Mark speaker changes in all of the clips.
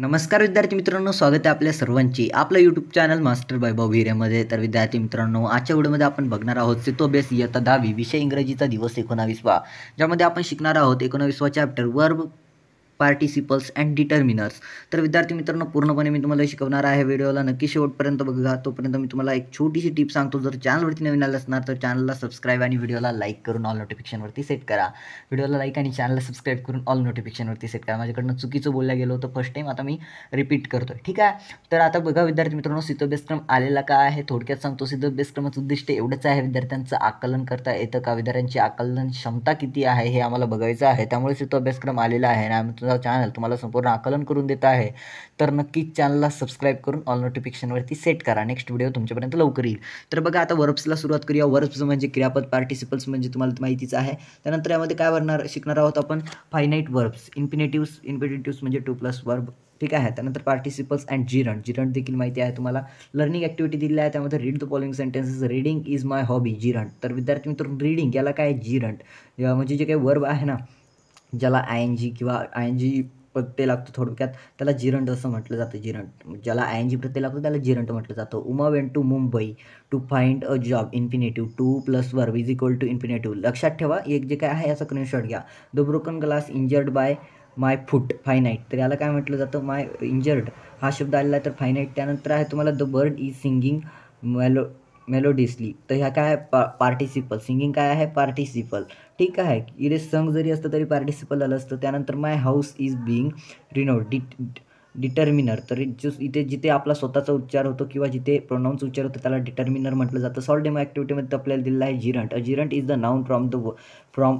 Speaker 1: नमस्कार विद्यार्थी मित्रांनो स्वागत आहे आपल्या सर्वांची आपलं यूट्यूब चॅनल मास्टर वैभव हिरेमध्ये तर विद्यार्थी मित्रांनो आजच्या व्हिडिओमध्ये आपण बघणार आहोत सितो बेस इयत्ता दहावी विषय इंग्रजीचा दिवस एकोणावीसवा ज्यामध्ये आपण शिकणार आहोत एकोणावीसवा chapter verb participles and determiners तर विद्यार्थी मित्रांनो पूर्णपणे मी तुम्हाला शिकवणार आहे व्हिडिओला नक्की शेवटपर्यंत बघा तोपर्यंत मी तुम्हाला एक छोटीशी टिप सांगतो जर चॅनलवरती नवीन आलं असणार तर चॅनलला सबस्क्राईब आणि व्हिडिओला लाईक करून ऑल नोटिफिकेशनवरती सेट करा व्हिडिओला लाईक आणि चॅनलला सबस्क्राईब करून ऑल नोटिफिकेशनवरती सेट करा माझ्याकडनं चुकीचं बोलल्या गेलो होतं फर्स्ट टाईम आता मी रिपीट करतो ठीक आहे तर आता बघा विद्यार्थी मित्रांनो सिद्धोभ्यासक्रम आलेला काय आहे थोडक्यात सांगतो अभ्यासक्रमाचं उद्दिष्ट एवढंच आहे विद्यार्थ्यांचं आकलन करता येतं का विद्यार्थ्यांची आकलन क्षमता किती आहे हे आम्हाला बघायचं आहे त्यामुळे अभ्यासक्रम आलेला आहे आणि आम्ही माझा चॅनल तुम्हाला संपूर्ण आकलन करून देत आहे तर नक्कीच चॅनलला सबस्क्राईब करून ऑल नोटिफिकेशनवरती सेट करा नेक्स्ट व्हिडिओ तुमच्यापर्यंत लवकर येईल तर बघा आता वर्ब्सला सुरुवात करूया वर्ब्स म्हणजे क्रियापद पार्टिसिपल्स म्हणजे तुम्हाला माहितीच आहे त्यानंतर यामध्ये काय भरणार शिकणार आहोत आपण फायनाईट वर्ब्स इन्फिनेटिव्स इन्फिनेटिव्स म्हणजे टू प्लस वर्ब ठीक आहे त्यानंतर पार्टिसिपल्स अँड जिरण जिरण देखील माहिती आहे तुम्हाला लर्निंग ॲक्टिव्हिटी दिली आहे त्यामध्ये read the following sentences reading is my hobby gerund तर विद्यार्थी मित्र रीडिंग याला काय जिरण म्हणजे जे काही वर्ब आहे ना ज्याला आय एन जी किंवा आय एन जी प्रत्यय लागतो थोडक्यात त्याला जिरंट असं म्हटलं जातं जिरंट ज्याला आय एन जी प्रत्यय लागतो त्याला जिरंट म्हटलं जातं Uma went to Mumbai to find a job infinitive to plus verb is equal to infinitive लक्षात ठेवा एक जे काय आहे याचा स्क्रीनशॉट घ्या the broken glass injured by my foot finite तर याला काय म्हटलं जातं माय इंजर्ड हा शब्द आलेला आहे तर फायनाईट त्यानंतर आहे तुम्हाला the bird is singing mellow melodiously तर ह्या काय आहे पा पार्टिसिपल सिंगिंग काय आहे पार्टिसिपल ठीक आहे इथे संग जरी असतं तरी पार्टिसिपल आलं असतं त्यानंतर my house is being reno det determiner तर जो इथे जिथे आपला स्वतःचा उच्चार होतो किंवा जिथे प्रोनाऊन्स उच्चार होतो त्याला डिटर्मिनर म्हटलं जातं सॉल्ट डेमो ॲक्टिव्हिटीमध्ये आपल्याला दिलेला आहे gerund a gerund is the noun from the from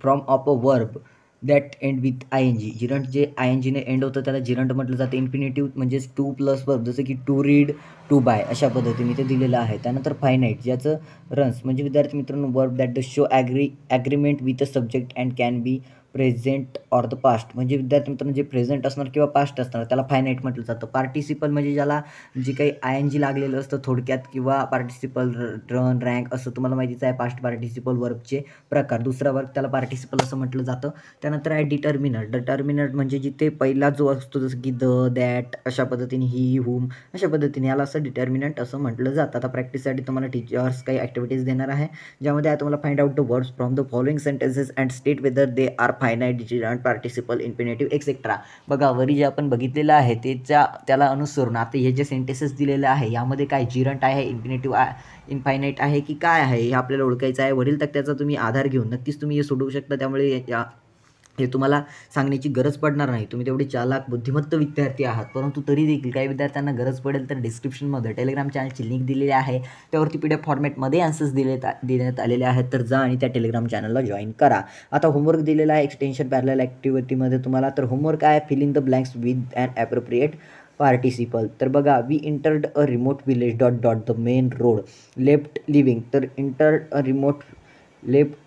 Speaker 1: from up a verb that end with I N G gerund जे आय एन जीने एंड होतं त्याला जिरंट म्हटलं जातं इन्फिनिटिव्ह म्हणजेच टू प्लस वर्ब जसं की टू रीड टू बाय अशा पद्धतीने ते दिलेलं आहे त्यानंतर फायनाईट ज्याचं रन्स म्हणजे विद्यार्थी मित्रांनो verb that the show agree agreement with a subject and can be present or the past म्हणजे विद्यार्थी मित्रांनो जे प्रेझेंट असणार किंवा पास्ट असणार त्याला फायनाईट म्हटलं जातं पार्टिसिपल म्हणजे ज्याला जे काही आय एन जी लागलेलं असतं थोडक्यात किंवा पार्टिसिपल रन रँक असं तुम्हाला माहितीच आहे पास्ट पार्टिसिपल वर्कचे प्रकार दुसरा वर्क त्याला पार्टिसिपल असं म्हटलं जातं त्यानंतर आहे डिटर्मिनट डिटर्मिनट म्हणजे जिथे पहिला जो असतो जसं की द दॅट अशा पद्धतीने ही हुम अशा पद्धतीने याला असं डिटर्मिनंट असं म्हटलं जातं आता प्रॅक्टिससाठी तुम्हाला टीचर्स काही ॲक्टिव्हिटीज देणार आहे ज्यामध्ये तुम्हाला find out the words from the following sentences and state whether they are finite gerund participle infinitive etcetera बघा वरी जे आपण बघितलेलं आहे त्याच्या त्याला अनुसरून आता हे जे सेंटेसेस दिलेलं आहे यामध्ये काय जिरंट आहे इन्फिनेटिव्ह इनफायनाईट आहे की काय आहे हे आपल्याला ओळखायचं आहे वरील तक्त्याचा तुम्ही आधार घेऊन नक्कीच तुम्ही हे सोडवू शकता त्यामुळे या हे तुम्हाला सांगण्याची गरज पडणार नाही तुम्ही तेवढे चालाक बुद्धिमत्त विद्यार्थी आहात परंतु तरी देखील काही विद्यार्थ्यांना गरज पडेल तर डिस्क्रिप्शनमध्ये टेलिग्राम चॅनलची लिंक दिलेली आहे त्यावरती पी डी एफ फॉर्मॅटमध्ये आन्सर्स दिले देण्यात आलेले आहेत तर जा आणि त्या टेलिग्राम चॅनलला जॉईन करा आता होमवर्क दिलेला आहे एक्सटेन्शन पॅरल ॲक्टिव्हिटीमध्ये तुम्हाला तर होमवर्क आहे filling the blanks with and appropriate participle तर बघा we entered a remote village dot dot the main road left leaving तर enter a remote left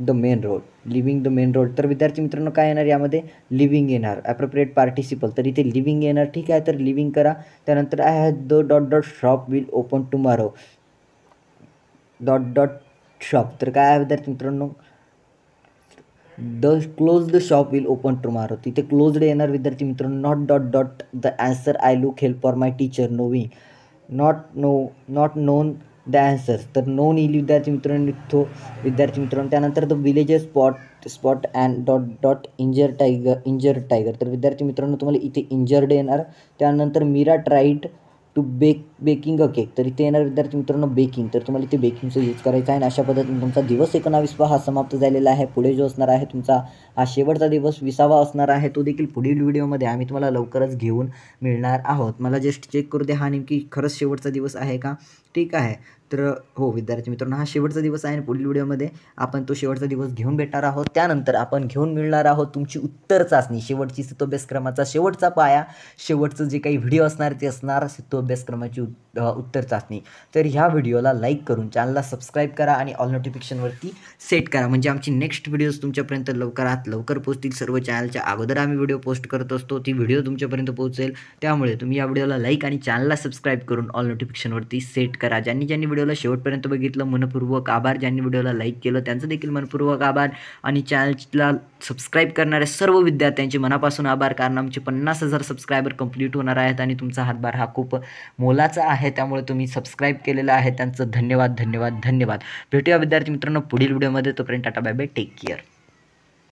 Speaker 1: the main role leaving the main role तर विद्यार्थी मित्रांनो काय येणार यामध्ये लिव्हिंग येणार ॲप्रोप्रिएट पार्टिसिपल तर इथे लिव्हिंग येणार ठीक आहे तर लिव्हिंग करा त्यानंतर I have the dot dot shop will open tomorrow dot dot shop तर काय आहे विद्यार्थी मित्रांनो the close the shop will open tomorrow तिथे क्लोज्ड येणार विद्यार्थी मित्रांनो not dot dot the answer I look help for my teacher knowing not know not known the answers तर नोन येईल विद्यार्थी मित्रांनो लिखतो विद्यार्थी मित्रांनो त्यानंतर the village spot spot and dot dot injure tiger injure tiger तर विद्यार्थी मित्रांनो तुम्हाला इथे इंजर्ड येणार त्यानंतर Meera tried to bake baking a cake तर इथे येणार विद्यार्थी मित्रांनो बेकिंग तर तुम्हाला इथे बेकिंगचं यूज करायचं आहे आणि अशा पद्धतीने तुमचा दिवस एकोणावीसवा हा समाप्त झालेला आहे पुढे जो असणार आहे तुमचा हा शेवटचा दिवस विसावा असणार आहे तो देखील पुढील व्हिडिओमध्ये आम्ही तुम्हाला लवकरच घेऊन मिळणार आहोत मला जस्ट चेक करू द्या हा नेमकी खरंच शेवटचा दिवस आहे का ठीक आहे तर हो विद्यार्थी मित्रांनो हा शेवटचा दिवस आहे आणि पुढील व्हिडिओमध्ये आपण तो शेवटचा दिवस घेऊन भेटणार आहोत त्यानंतर आपण घेऊन मिळणार आहोत तुमची उत्तर चाचणी शेवटची अभ्यासक्रमाचा शेवटचा पाया शेवटचं जे काही व्हिडिओ असणार ते असणार अभ्यासक्रमाची उत्तर चाचणी तर ह्या व्हिडिओला लाईक करून चॅनलला सबस्क्राईब करा आणि ऑल नोटिफिकेशनवरती सेट करा म्हणजे आमची नेक्स्ट व्हिडिओज तुमच्यापर्यंत लवकरात लवकर पोहोचतील सर्व चॅनलच्या अगोदर आम्ही व्हिडिओ पोस्ट करत असतो ती व्हिडिओ तुमच्यापर्यंत पोहोचेल त्यामुळे तुम्ही या व्हिडिओला लाईक आणि चॅनलला सबस्क्राईब करून ऑल नोटिफिकेशनवरती सेट करा ज्यांनी ज्यांनी व्हिडिओला शेवटपर्यंत बघितलं मनपूर्वक आभार ज्यांनी व्हिडिओला लाईक केलं त्यांचं देखील मनपूर्वक आभार आणि चॅनलला सबस्क्राईब करणाऱ्या सर्व विद्यार्थ्यांचे मनापासून आभार कारण आमचे पन्नास हजार सबस्क्रायबर कंप्लीट होणार आहेत आणि तुमचा हातभार हा खूप मोलाचा आहे त्यामुळे तुम्ही सबस्क्राईब केलेला आहे त्यांचं धन्यवाद धन्यवाद धन्यवाद भेटूया विद्यार्थी मित्रांनो पुढील व्हिडिओमध्ये तोपर्यंत tata bye bye take care